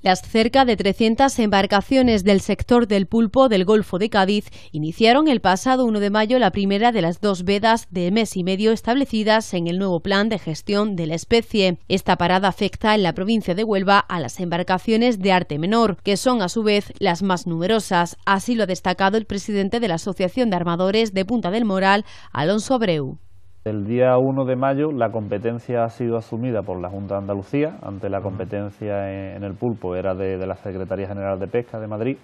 Las cerca de 300 embarcaciones del sector del pulpo del Golfo de Cádiz iniciaron el pasado 1 de mayo la primera de las dos vedas de mes y medio establecidas en el nuevo plan de gestión de la especie. Esta parada afecta en la provincia de Huelva a las embarcaciones de arte menor, que son a su vez las más numerosas. Así lo ha destacado el presidente de la Asociación de Armadores de Punta del Moral, Alonso Abreu. El día 1 de mayo la competencia ha sido asumida por la Junta de Andalucía, ante la competencia en el pulpo era de, la Secretaría General de Pesca de Madrid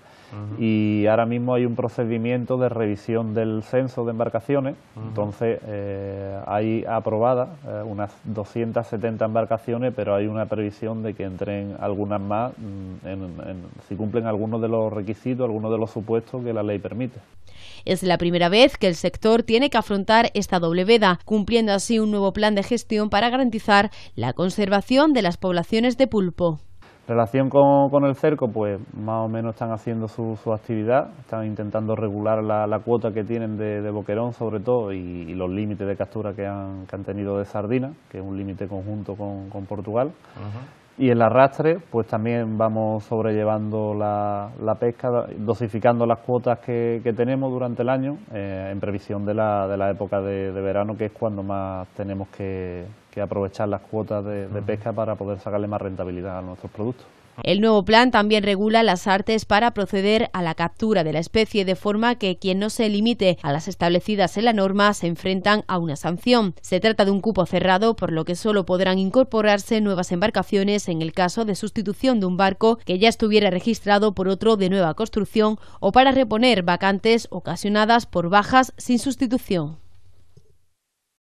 y ahora mismo hay un procedimiento de revisión del censo de embarcaciones, entonces eh, hay aprobadas eh, unas 270 embarcaciones, pero hay una previsión de que entren algunas más mm, si cumplen algunos de los requisitos, algunos de los supuestos que la ley permite. Es la primera vez que el sector tiene que afrontar esta doble veda cumpliendo así un nuevo plan de gestión para garantizar la conservación de las poblaciones de pulpo. Relación con, el cerco, pues más o menos están haciendo su, actividad, están intentando regular la, cuota que tienen de, boquerón sobre todo y, los límites de captura que han, tenido de sardina, que es un límite conjunto con, Portugal y el arrastre, pues también vamos sobrellevando la, la pesca, dosificando las cuotas que, tenemos durante el año, eh, en previsión de la, de la época de, verano, que es cuando más tenemos que, aprovechar las cuotas de pesca para poder sacarle más rentabilidad a nuestros productos. El nuevo plan también regula las artes para proceder a la captura de la especie de forma que quien no se limite a las establecidas en la norma se enfrentan a una sanción. Se trata de un cupo cerrado por lo que solo podrán incorporarse nuevas embarcaciones en el caso de sustitución de un barco que ya estuviera registrado por otro de nueva construcción o para reponer vacantes ocasionadas por bajas sin sustitución.